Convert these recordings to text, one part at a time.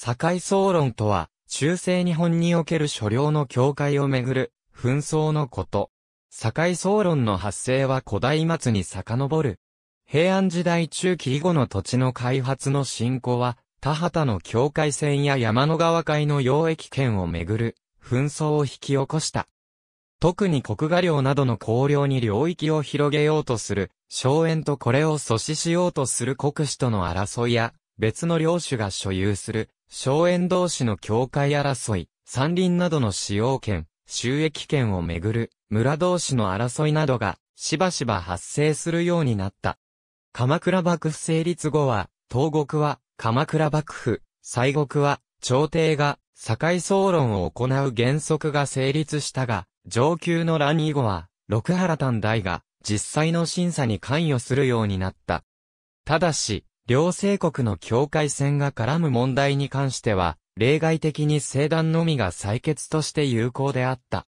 境争論とは、中世日本における所領の境界をめぐる紛争のこと。境争論の発生は古代末に遡る。平安時代中期以後の土地の開発の進行は、田畑の境界線や山の川海の溶液圏をめぐる紛争を引き起こした。特に国画領などの公領に領域を広げようとする、荘園とこれを阻止しようとする国士との争いや、別の領主が所有する、荘園同士の境界争い、山林などの使用権、収益権をめぐる村同士の争いなどがしばしば発生するようになった。鎌倉幕府成立後は、東国は鎌倉幕府、西国は朝廷が境総論を行う原則が成立したが、上級の乱以後は、六原丹大が実際の審査に関与するようになった。ただし、両政国の境界線が絡む問題に関しては、例外的に聖団のみが採決として有効であった。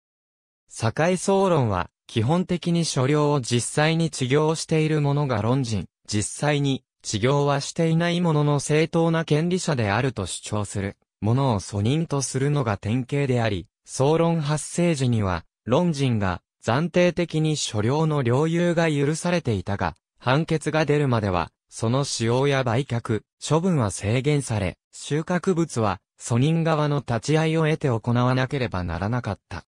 境総論は、基本的に所領を実際に治療している者が論人、実際に治療はしていない者の正当な権利者であると主張する、者を素人とするのが典型であり、総論発生時には、論人が暫定的に所領の領有が許されていたが、判決が出るまでは、その使用や売却、処分は制限され、収穫物は、ソニン側の立ち会いを得て行わなければならなかった。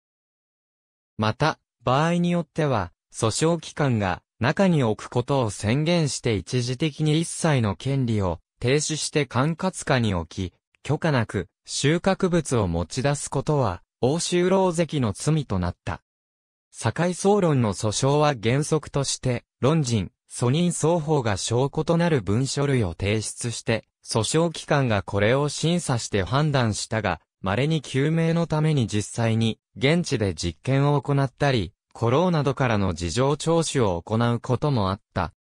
また、場合によっては、訴訟機関が中に置くことを宣言して一時的に一切の権利を停止して管轄下に置き、許可なく収穫物を持ち出すことは、欧州牢関の罪となった。境総論の訴訟は原則として、論人、訴人双方が証拠となる文書類を提出して、訴訟機関がこれを審査して判断したが、稀に救命のために実際に、現地で実験を行ったり、コローなどからの事情聴取を行うこともあった。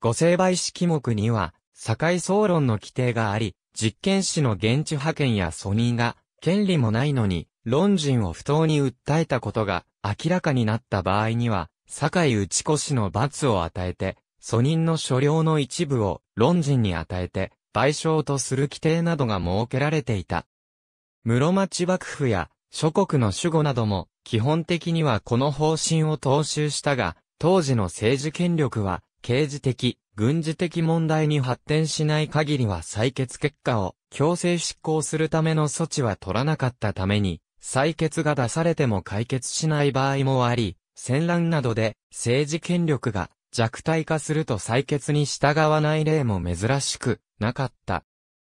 御成敗式目には、境総論の規定があり、実験士の現地派遣や訴人が、権利もないのに、論人を不当に訴えたことが明らかになった場合には、堺内越の罰を与えて、訴人の所領の一部を論人に与えて、賠償とする規定などが設けられていた。室町幕府や諸国の守護なども基本的にはこの方針を踏襲したが、当時の政治権力は刑事的、軍事的問題に発展しない限りは採決結果を強制執行するための措置は取らなかったために、採決が出されても解決しない場合もあり、戦乱などで政治権力が弱体化すると採決に従わない例も珍しくなかった。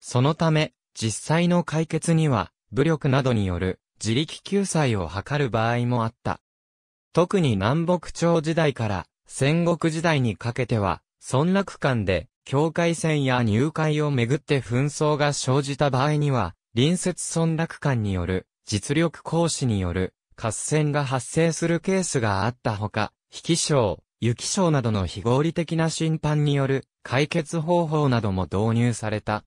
そのため、実際の解決には武力などによる自力救済を図る場合もあった。特に南北朝時代から戦国時代にかけては、村落間で境界線や入会をめぐって紛争が生じた場合には、隣接村落間による実力行使による合戦が発生するケースがあったほか、引き賞、雪賞などの非合理的な審判による解決方法なども導入された。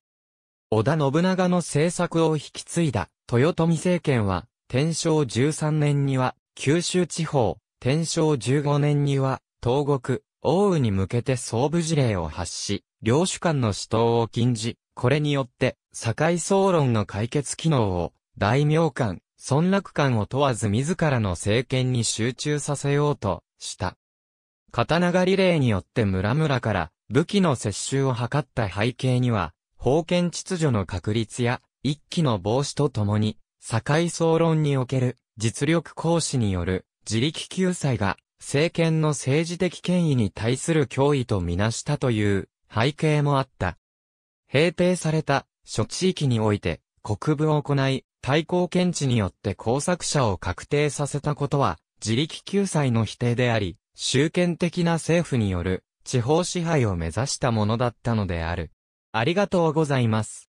織田信長の政策を引き継いだ豊臣政権は、天正13年には九州地方、天正15年には東国、奥羽に向けて総武事令を発し、領主間の死闘を禁じ、これによって、境争論の解決機能を、大名間、村落感を問わず自らの政権に集中させようとした。刀狩り令によって村々から武器の接収を図った背景には、封建秩序の確立や一気の防止とともに、境総論における実力行使による自力救済が政権の政治的権威に対する脅威とみなしたという背景もあった。平定された諸地域において国部を行い、対抗検知によって工作者を確定させたことは、自力救済の否定であり、集権的な政府による地方支配を目指したものだったのである。ありがとうございます。